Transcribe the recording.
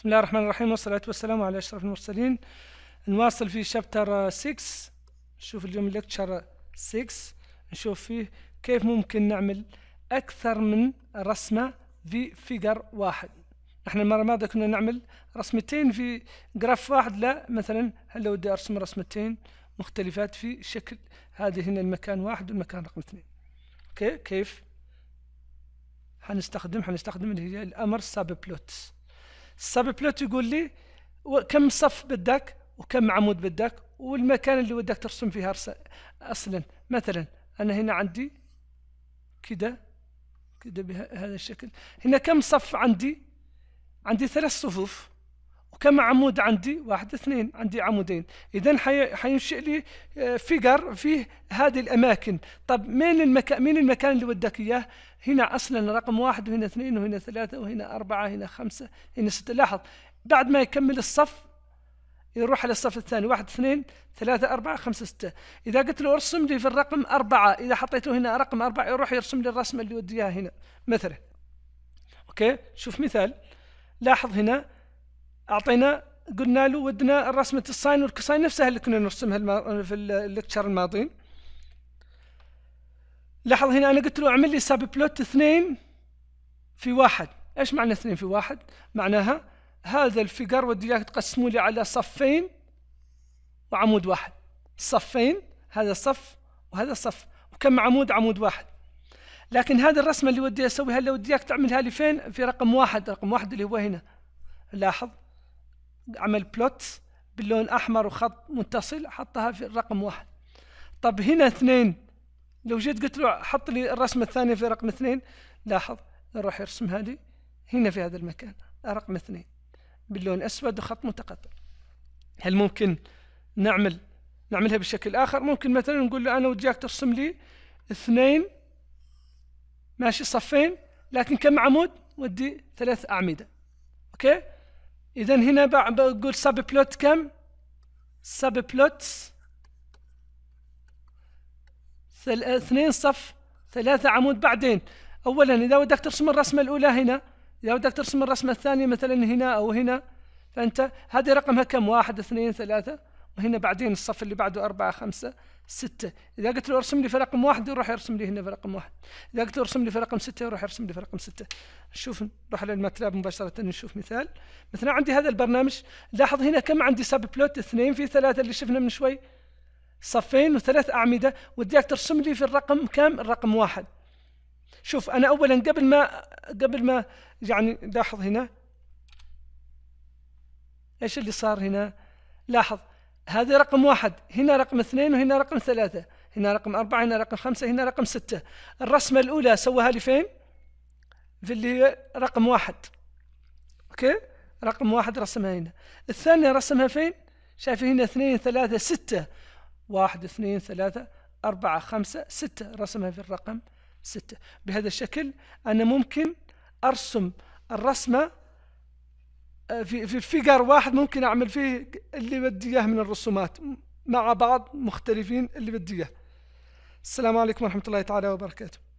بسم الله الرحمن الرحيم والصلاة والسلام على أشرف المرسلين نواصل في شابتر 6 نشوف اليوم لكتشر 6 نشوف فيه كيف ممكن نعمل أكثر من رسمة في فيجر واحد احنا المرة الماضية كنا نعمل رسمتين في جراف واحد لا مثلا لو بدي أرسم رسمتين مختلفات في شكل هذه هنا المكان واحد والمكان رقم اثنين اوكي كيف حنستخدم حنستخدم اللي هي الأمر ساب بلوتس السابلوت بلوت يقول لي كم صف بدك وكم عمود بدك والمكان اللي بدك ترسم فيه اصلا مثلا انا هنا عندي كده كده بهذا الشكل هنا كم صف عندي عندي ثلاث صفوف وكم عمود عندي واحد اثنين عندي عمودين اذا حينشئ لي فيجر آه، فيه هذه الاماكن طب مين المكان مين المكان اللي ودك اياه هنا اصلا رقم واحد وهنا اثنين وهنا ثلاثة وهنا أربعة هنا خمسة هنا ستة لاحظ بعد ما يكمل الصف يروح على الصف الثاني واحد اثنين ثلاثة أربعة خمسة ستة إذا قلت له ارسم لي في الرقم أربعة إذا حطيته هنا رقم أربعة يروح يرسم لي الرسمة اللي ودي إياها هنا مثلا أوكي شوف مثال لاحظ هنا اعطينا قلنا له ودنا رسمه الساين والكوساين نفسها اللي كنا نرسمها في الليكتشر الماضي لاحظ هنا انا قلت له اعمل لي ساب بلوت اثنين في واحد ايش معنى اثنين في واحد معناها هذا الفيجر ودي اياك تقسمه لي على صفين وعمود واحد صفين هذا صف وهذا صف وكم عمود عمود واحد لكن هذه الرسمة اللي ودي أسويها اللي ودي إياك تعملها لي فين في رقم واحد رقم واحد اللي هو هنا لاحظ عمل بلوت باللون احمر وخط متصل حطها في الرقم واحد طب هنا اثنين لو جيت قلت له حط لي الرسمة الثانية في رقم اثنين لاحظ يروح يرسمها لي هنا في هذا المكان رقم اثنين باللون اسود وخط متقطع هل ممكن نعمل نعملها بشكل اخر ممكن مثلا نقول له انا وجاك ترسم لي اثنين ماشي صفين لكن كم عمود ودي ثلاث اعمده اوكي اذا هنا بقول سب بلوت كم سب بلوت اثنين صف ثلاثة عمود بعدين اولا اذا ودك ترسم الرسمة الاولى هنا اذا ودك ترسم الرسمة الثانية مثلا هنا او هنا فانت هذه رقمها كم واحد اثنين ثلاثة هنا بعدين الصف اللي بعده أربعة خمسة ستة إذا قلت له ارسم لي في رقم واحد يروح يرسم لي هنا في رقم واحد إذا قلت له ارسم لي في رقم ستة يروح يرسم لي في رقم ستة نشوف نروح على الماتلاب مباشرة نشوف مثال مثلا عندي هذا البرنامج لاحظ هنا كم عندي سب بلوت اثنين في ثلاثة اللي شفنا من شوي صفين وثلاث أعمدة وديك ترسم لي في الرقم كم الرقم واحد شوف أنا أولا قبل ما قبل ما يعني لاحظ هنا إيش اللي صار هنا لاحظ هذا رقم واحد هنا رقم اثنين وهنا رقم ثلاثة هنا رقم أربعة هنا رقم خمسة هنا رقم ستة الرسمة الأولى سواها لي فين؟ في اللي رقم واحد أوكي؟ رقم واحد رسمها هنا الثانية رسمها فين؟ شايفين هنا اثنين ثلاثة ستة واحد اثنين ثلاثة أربعة خمسة ستة رسمها في الرقم ستة بهذا الشكل أنا ممكن أرسم الرسمة في في فيجر واحد ممكن اعمل فيه اللي بدي اياه من الرسومات مع بعض مختلفين اللي بدي اياه السلام عليكم ورحمه الله تعالى وبركاته